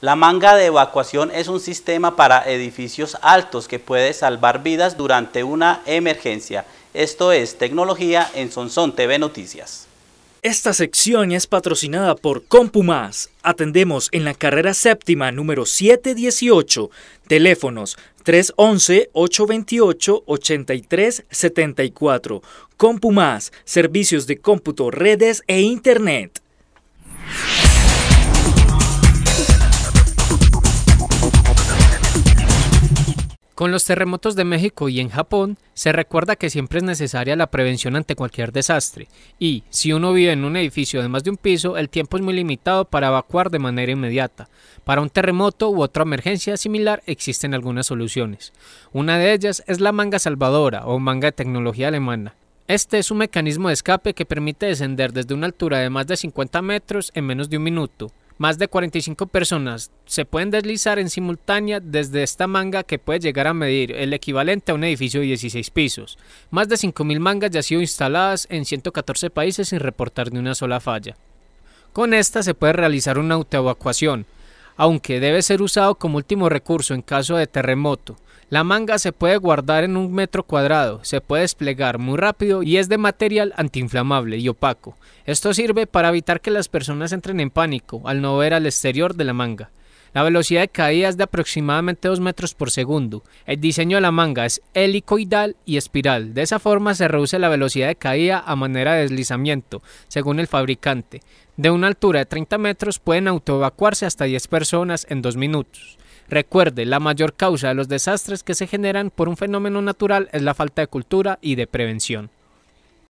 La manga de evacuación es un sistema para edificios altos que puede salvar vidas durante una emergencia. Esto es Tecnología en Sonson TV Noticias. Esta sección es patrocinada por CompuMás. Atendemos en la carrera séptima número 718. Teléfonos 311-828-8374. CompuMás, servicios de cómputo, redes e internet. Con los terremotos de México y en Japón, se recuerda que siempre es necesaria la prevención ante cualquier desastre, y si uno vive en un edificio de más de un piso, el tiempo es muy limitado para evacuar de manera inmediata. Para un terremoto u otra emergencia similar existen algunas soluciones. Una de ellas es la manga salvadora o manga de tecnología alemana. Este es un mecanismo de escape que permite descender desde una altura de más de 50 metros en menos de un minuto. Más de 45 personas se pueden deslizar en simultánea desde esta manga que puede llegar a medir el equivalente a un edificio de 16 pisos. Más de 5.000 mangas ya han sido instaladas en 114 países sin reportar ni una sola falla. Con esta se puede realizar una autoevacuación, aunque debe ser usado como último recurso en caso de terremoto. La manga se puede guardar en un metro cuadrado, se puede desplegar muy rápido y es de material antiinflamable y opaco. Esto sirve para evitar que las personas entren en pánico al no ver al exterior de la manga. La velocidad de caída es de aproximadamente 2 metros por segundo. El diseño de la manga es helicoidal y espiral. De esa forma se reduce la velocidad de caída a manera de deslizamiento, según el fabricante. De una altura de 30 metros pueden autoevacuarse hasta 10 personas en 2 minutos. Recuerde, la mayor causa de los desastres que se generan por un fenómeno natural es la falta de cultura y de prevención.